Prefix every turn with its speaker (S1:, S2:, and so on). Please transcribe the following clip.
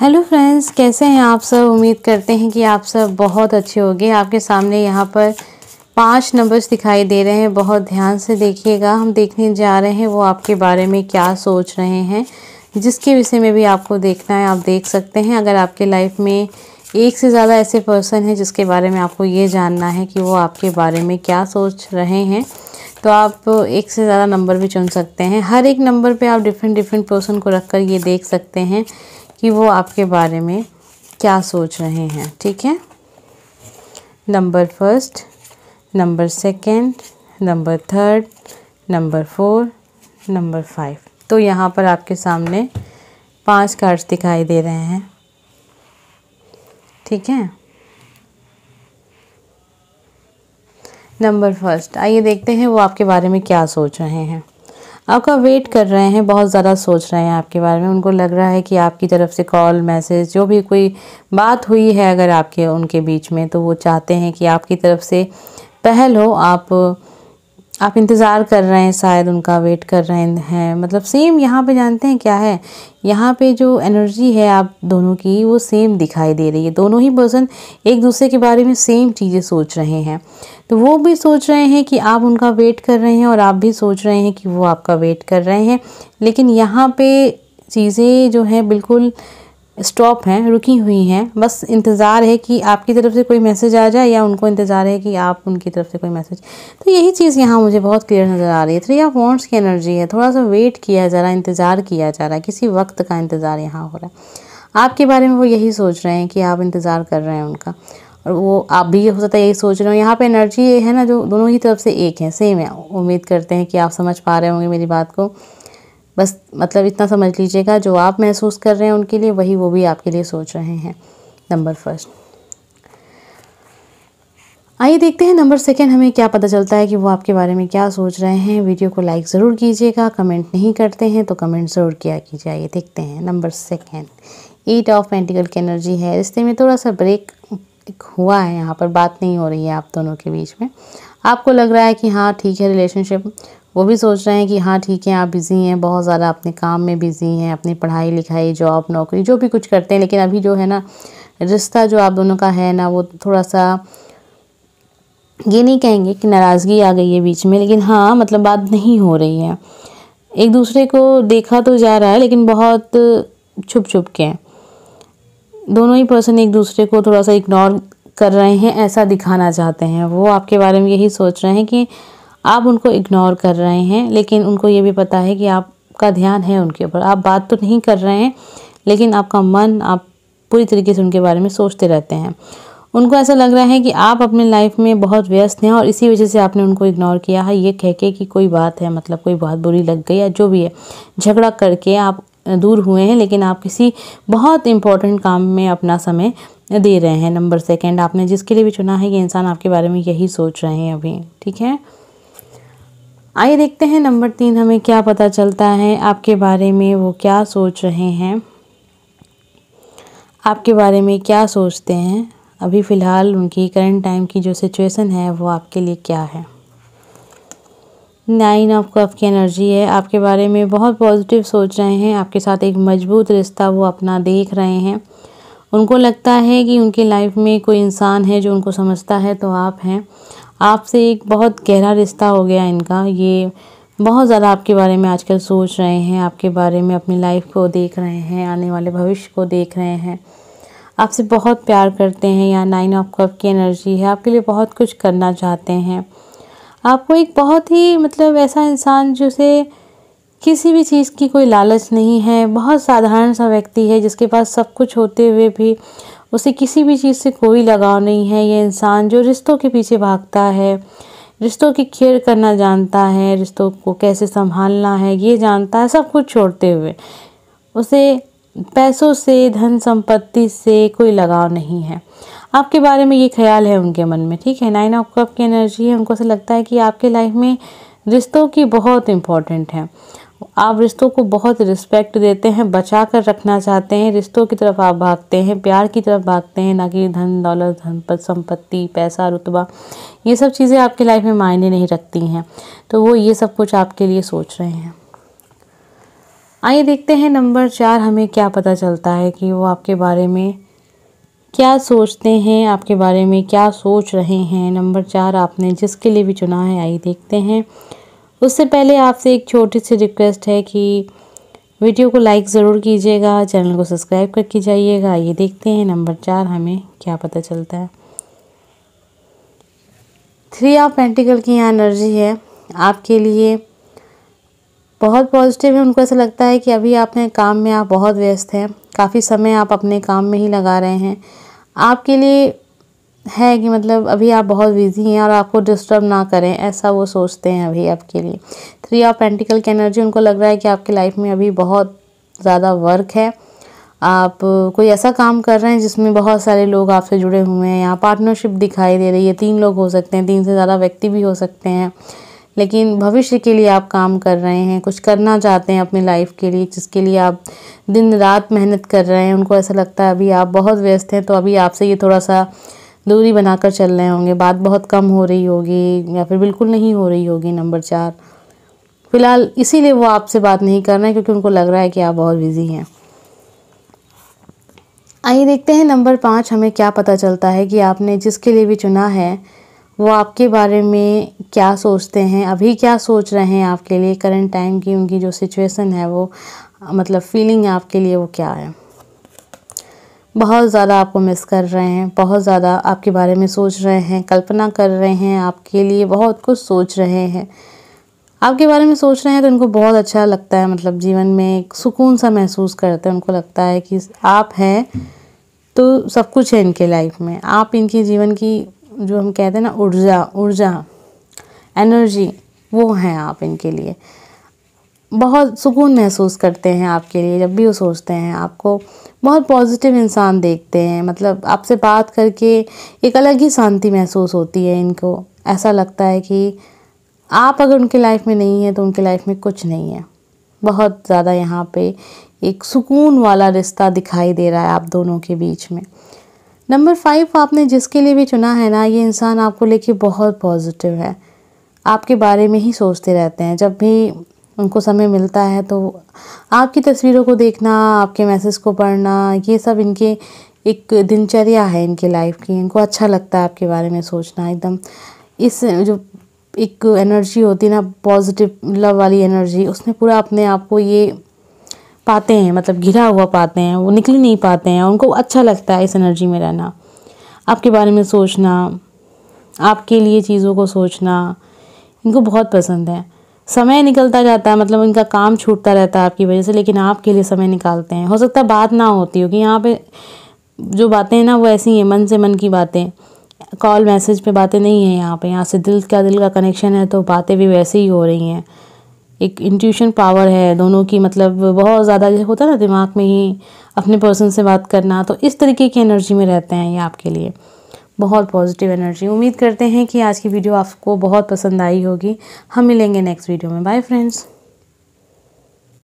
S1: hello friends कैसे हैं आप सब उम्मीद करते हैं कि आप सब बहुत अच्छे होंगे आपके सामने यहाँ पर पांच नंबर्स दिखाई दे रहे हैं बहुत ध्यान से देखिएगा हम देखने जा रहे हैं वो आपके बारे में क्या सोच रहे हैं जिसके विषय में भी आपको देखना है आप देख सकते हैं अगर आपके लाइफ में एक से ज़्यादा ऐसे पर्सन हैं जिसके बारे में आपको ये जानना है कि वो आपके बारे में क्या सोच रहे हैं तो आप एक से ज़्यादा नंबर भी चुन सकते हैं हर एक नंबर पे आप डिफरेंट डिफरेंट पर्सन को रख कर ये देख सकते हैं कि वो आपके बारे में क्या सोच रहे हैं ठीक है number first number second number third number four number five तो यहाँ पर आपके सामने पांच कार्ड्स दिखाई दे रहे हैं ठीक है नंबर फर्स्ट आइए देखते हैं वो आपके बारे में क्या सोच रहे हैं आपका वेट कर रहे हैं बहुत ज़्यादा सोच रहे हैं आपके बारे में उनको लग रहा है कि आपकी तरफ से कॉल मैसेज जो भी कोई बात हुई है अगर आपके उनके बीच में तो वो चाहते हैं कि आपकी तरफ से पहल हो आप आप इंतज़ार कर रहे हैं शायद उनका वेट कर रहे हैं मतलब सेम यहाँ पे जानते हैं क्या है यहाँ पे जो एनर्जी है आप दोनों की वो सेम दिखाई दे रही है दोनों ही पर्सन एक दूसरे के बारे में सेम चीज़ें सोच रहे हैं तो वो भी सोच रहे हैं कि आप उनका वेट कर रहे हैं और आप भी सोच रहे हैं कि वो आपका वेट कर रहे हैं लेकिन यहाँ पर चीज़ें जो हैं बिल्कुल स्टॉप हैं रुकी हुई हैं बस इंतज़ार है कि आपकी तरफ से कोई मैसेज आ जाए या उनको इंतज़ार है कि आप उनकी तरफ से कोई मैसेज तो यही चीज़ यहाँ मुझे बहुत क्लियर नज़र आ रही है थ्री ऑफ वॉन्ट्स की एनर्जी है थोड़ा सा वेट किया जा रहा है इंतज़ार किया जा रहा है किसी वक्त का इंतज़ार यहाँ हो रहा है आपके बारे में वो यही सोच रहे हैं कि आप इंतज़ार कर रहे हैं उनका और वो आप भी हो सकता है यही सोच रहे हो यहाँ पे एनर्जी है ना जो दोनों ही तरफ से एक है सेम है उम्मीद करते हैं कि आप समझ पा रहे होंगे मेरी बात को बस मतलब इतना समझ लीजिएगा जो आप महसूस कर रहे हैं उनके लिए वही वो भी आपके लिए सोच रहे हैं नंबर फर्स्ट आइए देखते हैं नंबर सेकेंड हमें क्या पता चलता है कि वो आपके बारे में क्या सोच रहे हैं वीडियो को लाइक ज़रूर कीजिएगा कमेंट नहीं करते हैं तो कमेंट ज़रूर किया कीजिए आइए देखते हैं number second eight of pentacle की एनर्जी है रिश्ते में थोड़ा सा ब्रेक हुआ है यहाँ पर बात नहीं हो रही है आप दोनों के बीच में आपको लग रहा है कि हाँ ठीक है रिलेशनशिप वो भी सोच रहे हैं कि हाँ ठीक है आप बिज़ी हैं बहुत ज़्यादा अपने काम में बिज़ी हैं अपनी पढ़ाई लिखाई जॉब नौकरी जो भी कुछ करते हैं लेकिन अभी जो है ना रिश्ता जो आप दोनों का है ना वो थोड़ा सा ये नहीं कहेंगे कि नाराज़गी आ गई है बीच में लेकिन हाँ मतलब बात नहीं हो रही है एक दूसरे को देखा तो जा रहा है लेकिन बहुत छुप छुप के हैं दोनों ही पर्सन एक दूसरे को थोड़ा सा इग्नोर कर रहे हैं ऐसा दिखाना चाहते हैं वो आपके बारे में यही सोच रहे हैं कि आप उनको इग्नोर कर रहे हैं लेकिन उनको ये भी पता है कि आपका ध्यान है उनके ऊपर आप बात तो नहीं कर रहे हैं लेकिन आपका मन आप पूरी तरीके से उनके बारे में सोचते रहते हैं उनको ऐसा लग रहा है कि आप अपने लाइफ में बहुत व्यस्त हैं और इसी वजह से आपने उनको इग्नोर किया है ये कह के कि कोई बात है मतलब कोई बात बुरी लग गई या जो भी है झगड़ा करके आप दूर हुए हैं लेकिन आप किसी बहुत इंपॉर्टेंट काम में अपना समय दे रहे हैं नंबर सेकेंड आपने जिसके लिए भी चुना है ये इंसान आपके बारे में यही सोच रहे हैं अभी ठीक है आइए देखते हैं नंबर तीन हमें क्या पता चलता है आपके बारे में वो क्या सोच रहे हैं आपके बारे में क्या सोचते हैं अभी फ़िलहाल उनकी करंट टाइम की जो सिचुएशन है वो आपके लिए क्या है नाइन ऑफ कफ की एनर्जी है आपके बारे में बहुत पॉजिटिव सोच रहे हैं आपके साथ एक मजबूत रिश्ता वो अपना देख रहे हैं उनको लगता है कि उनकी लाइफ में कोई इंसान है जो उनको समझता है तो आप हैं आपसे एक बहुत गहरा रिश्ता हो गया इनका ये बहुत ज़्यादा आपके बारे में आजकल सोच रहे हैं आपके बारे में अपनी लाइफ को देख रहे हैं आने वाले भविष्य को देख रहे हैं आपसे बहुत प्यार करते हैं या नाइन ऑफ कप की एनर्जी है आपके लिए बहुत कुछ करना चाहते हैं आपको एक बहुत ही मतलब ऐसा इंसान जिसे किसी भी चीज़ की कोई लालच नहीं है बहुत साधारण सा व्यक्ति है जिसके पास सब कुछ होते हुए भी उसे किसी भी चीज़ से कोई लगाव नहीं है ये इंसान जो रिश्तों के पीछे भागता है रिश्तों की केयर करना जानता है रिश्तों को कैसे संभालना है ये जानता है सब कुछ छोड़ते हुए उसे पैसों से धन संपत्ति से कोई लगाव नहीं है आपके बारे में ये ख्याल है उनके मन में ठीक है नाइन ऑफ कप की एनर्जी है उनको से लगता है कि आपके लाइफ में रिश्तों की बहुत इंपॉर्टेंट है आप रिश्तों को बहुत रिस्पेक्ट देते हैं बचा कर रखना चाहते हैं रिश्तों की तरफ आप भागते हैं प्यार की तरफ भागते हैं ना कि धन दौलत धन पद संपत्ति पैसा रुतबा ये सब चीज़ें आपकी लाइफ में मायने नहीं रखती हैं तो वो ये सब कुछ आपके लिए सोच रहे हैं आइए देखते हैं नंबर चार हमें क्या पता चलता है कि वो आपके बारे में क्या सोचते हैं आपके बारे में क्या सोच रहे हैं नंबर चार आपने जिसके लिए भी चुना है आइए देखते हैं उससे पहले आपसे एक छोटी सी रिक्वेस्ट है कि वीडियो को लाइक ज़रूर कीजिएगा चैनल को सब्सक्राइब करके जाइएगा ये देखते हैं नंबर चार हमें क्या पता चलता है थ्री ऑफ पेंटिकल की यहाँ एनर्जी है आपके लिए बहुत पॉजिटिव है उनको ऐसा लगता है कि अभी आपने काम में आप बहुत व्यस्त हैं काफ़ी समय आप अपने काम में ही लगा रहे हैं आपके लिए है कि मतलब अभी आप बहुत बिजी हैं और आपको डिस्टर्ब ना करें ऐसा वो सोचते हैं अभी आपके लिए थ्री ऑफ पेंटिकल की एनर्जी उनको लग रहा है कि आपकी लाइफ में अभी बहुत ज़्यादा वर्क है आप कोई ऐसा काम कर रहे हैं जिसमें बहुत सारे लोग आपसे जुड़े हुए हैं यहाँ पार्टनरशिप दिखाई दे रही है तीन लोग हो सकते हैं तीन से ज़्यादा व्यक्ति भी हो सकते हैं लेकिन भविष्य के लिए आप काम कर रहे हैं कुछ करना चाहते हैं अपनी लाइफ के लिए जिसके लिए आप दिन रात मेहनत कर रहे हैं उनको ऐसा लगता है अभी आप बहुत व्यस्त हैं तो अभी आपसे ये थोड़ा सा दूरी बनाकर चल रहे होंगे बात बहुत कम हो रही होगी या फिर बिल्कुल नहीं हो रही होगी नंबर चार फिलहाल इसीलिए वो आपसे बात नहीं कर रहे हैं क्योंकि उनको लग रहा है कि आप बहुत बिज़ी हैं आइए देखते हैं नंबर पाँच हमें क्या पता चलता है कि आपने जिसके लिए भी चुना है वो आपके बारे में क्या सोचते हैं अभी क्या सोच रहे हैं आपके लिए करंट टाइम की उनकी जो सिचुएशन है वो मतलब फीलिंग है आपके लिए वो क्या है बहुत ज़्यादा आपको मिस कर रहे हैं बहुत ज़्यादा आपके बारे में सोच रहे हैं कल्पना कर रहे हैं आपके लिए बहुत कुछ सोच रहे हैं आपके बारे में सोच रहे हैं तो इनको बहुत अच्छा लगता है मतलब जीवन में एक सुकून सा महसूस करते हैं उनको लगता है कि आप हैं तो सब कुछ है इनके लाइफ में आप इनके जीवन की जो हम कहते हैं ना ऊर्जा ऊर्जा एनर्जी वो हैं आप इनके लिए बहुत सुकून महसूस करते हैं आपके लिए जब भी वो सोचते हैं आपको बहुत पॉजिटिव इंसान देखते हैं मतलब आपसे बात करके एक अलग ही शांति महसूस होती है इनको ऐसा लगता है कि आप अगर उनके लाइफ में नहीं है तो उनके लाइफ में कुछ नहीं है बहुत ज़्यादा यहाँ पे एक सुकून वाला रिश्ता दिखाई दे रहा है आप दोनों के बीच में नंबर फाइव आपने जिसके लिए भी चुना है ना ये इंसान आपको लेके बहुत पॉजिटिव है आपके बारे में ही सोचते रहते हैं जब भी उनको समय मिलता है तो आपकी तस्वीरों को देखना आपके मैसेज को पढ़ना ये सब इनके एक दिनचर्या है इनके लाइफ की इनको अच्छा लगता है आपके बारे में सोचना एकदम इस जो एक एनर्जी होती है ना पॉजिटिव लव वाली एनर्जी उसमें पूरा अपने आप को ये पाते हैं मतलब घिरा हुआ पाते हैं वो निकल ही नहीं पाते हैं उनको अच्छा लगता है इस एनर्जी में रहना आपके बारे में सोचना आपके लिए चीज़ों को सोचना इनको बहुत पसंद है समय निकलता जाता है मतलब इनका काम छूटता रहता है आपकी वजह से लेकिन आपके लिए समय निकालते हैं हो सकता है बात ना होती हो कि यहाँ पे जो बातें हैं ना वो ऐसी हैं मन से मन की बातें कॉल मैसेज पे बातें नहीं है यहाँ पे यहाँ से दिल का दिल का कनेक्शन है तो बातें भी वैसे ही हो रही हैं एक इंट्यूशन पावर है दोनों की मतलब बहुत ज़्यादा जैसे होता है ना दिमाग में ही अपने पर्सन से बात करना तो इस तरीके की एनर्जी में रहते हैं ये आपके लिए बहुत पॉजिटिव एनर्जी उम्मीद करते हैं कि आज की वीडियो आपको बहुत पसंद आई होगी हम मिलेंगे नेक्स्ट वीडियो में बाय फ्रेंड्स